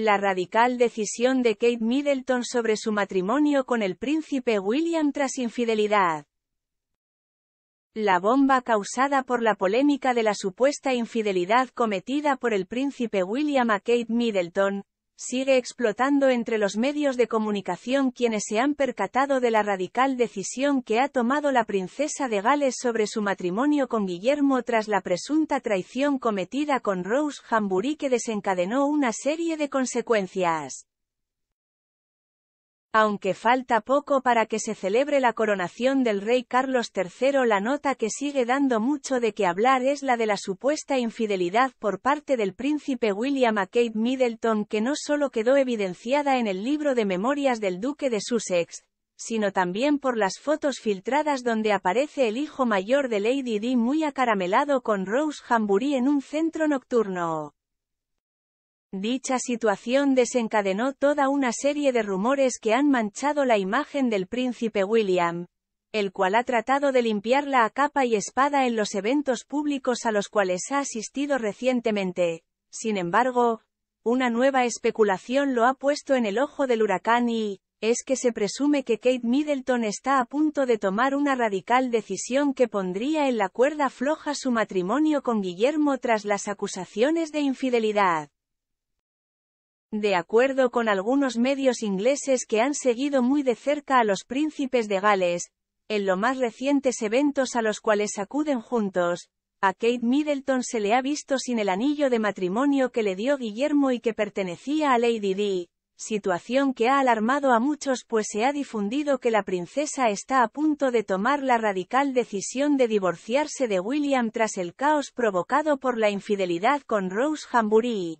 La radical decisión de Kate Middleton sobre su matrimonio con el príncipe William tras infidelidad. La bomba causada por la polémica de la supuesta infidelidad cometida por el príncipe William a Kate Middleton, sigue explotando entre los medios de comunicación quienes se han percatado de la radical decisión que ha tomado la princesa de Gales sobre su matrimonio con Guillermo tras la presunta traición cometida con Rose Hambury que desencadenó una serie de consecuencias. Aunque falta poco para que se celebre la coronación del rey Carlos III, la nota que sigue dando mucho de qué hablar es la de la supuesta infidelidad por parte del príncipe William a Kate Middleton que no solo quedó evidenciada en el libro de memorias del duque de Sussex, sino también por las fotos filtradas donde aparece el hijo mayor de Lady Di muy acaramelado con Rose Hambury en un centro nocturno. Dicha situación desencadenó toda una serie de rumores que han manchado la imagen del príncipe William, el cual ha tratado de limpiarla a capa y espada en los eventos públicos a los cuales ha asistido recientemente. Sin embargo, una nueva especulación lo ha puesto en el ojo del huracán y, es que se presume que Kate Middleton está a punto de tomar una radical decisión que pondría en la cuerda floja su matrimonio con Guillermo tras las acusaciones de infidelidad. De acuerdo con algunos medios ingleses que han seguido muy de cerca a los príncipes de Gales, en los más recientes eventos a los cuales acuden juntos, a Kate Middleton se le ha visto sin el anillo de matrimonio que le dio Guillermo y que pertenecía a Lady Di, situación que ha alarmado a muchos pues se ha difundido que la princesa está a punto de tomar la radical decisión de divorciarse de William tras el caos provocado por la infidelidad con Rose Hambury.